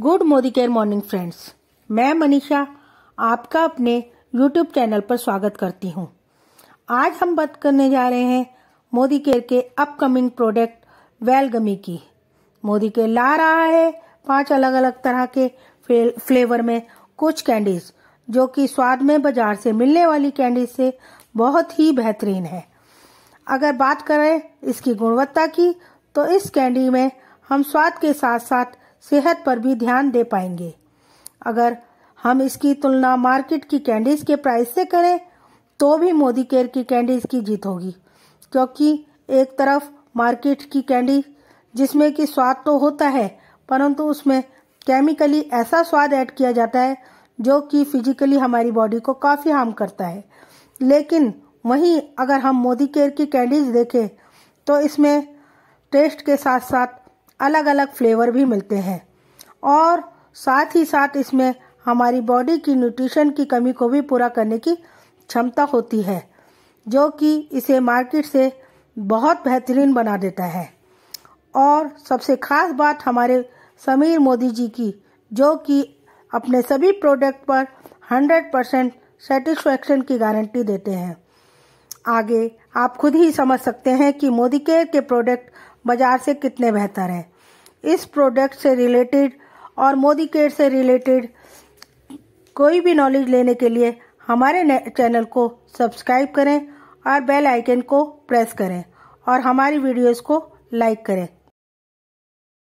good Modi care morning friends मैं मनीषा आपका अपने यूट्यूब चैनल पर स्वागत करती हूँ आज हम बात करने जा रहे हैं मोदी केयर के अपकमिंग प्रोडक्ट वेलगमी की मोदी केयर ला रहा है पांच अलग अलग तरह के फ्लेवर में कुछ कैंडीज जो कि स्वाद में बाजार से मिलने वाली कैंडीज से बहुत ही बेहतरीन है अगर बात करें इसकी गुणवत्ता की तो इस कैंडी में हम स्वाद के साथ साथ सेहत पर भी ध्यान दे पाएंगे अगर हम इसकी तुलना मार्केट की कैंडीज के प्राइस से करें तो भी मोदी केयर की कैंडीज की जीत होगी क्योंकि एक तरफ मार्केट की कैंडी जिसमें कि स्वाद तो होता है परंतु उसमें केमिकली ऐसा स्वाद ऐड किया जाता है जो कि फिजिकली हमारी बॉडी को काफ़ी हार्म करता है लेकिन वहीं अगर हम मोदी केयर की कैंडीज देखें तो इसमें टेस्ट के साथ साथ अलग अलग फ्लेवर भी मिलते हैं और साथ ही साथ इसमें हमारी बॉडी की न्यूट्रिशन की कमी को भी पूरा करने की क्षमता होती है जो कि इसे मार्केट से बहुत बेहतरीन बना देता है और सबसे खास बात हमारे समीर मोदी जी की जो कि अपने सभी प्रोडक्ट पर 100 परसेंट सेटिस्फेक्शन की गारंटी देते हैं आगे आप खुद ही समझ सकते हैं कि मोदी केयर के प्रोडक्ट बाजार से कितने बेहतर हैं इस प्रोडक्ट से रिलेटेड और मोदी केयर से रिलेटेड कोई भी नॉलेज लेने के लिए हमारे चैनल को सब्सक्राइब करें और बेल आइकन को प्रेस करें और हमारी वीडियोस को लाइक करें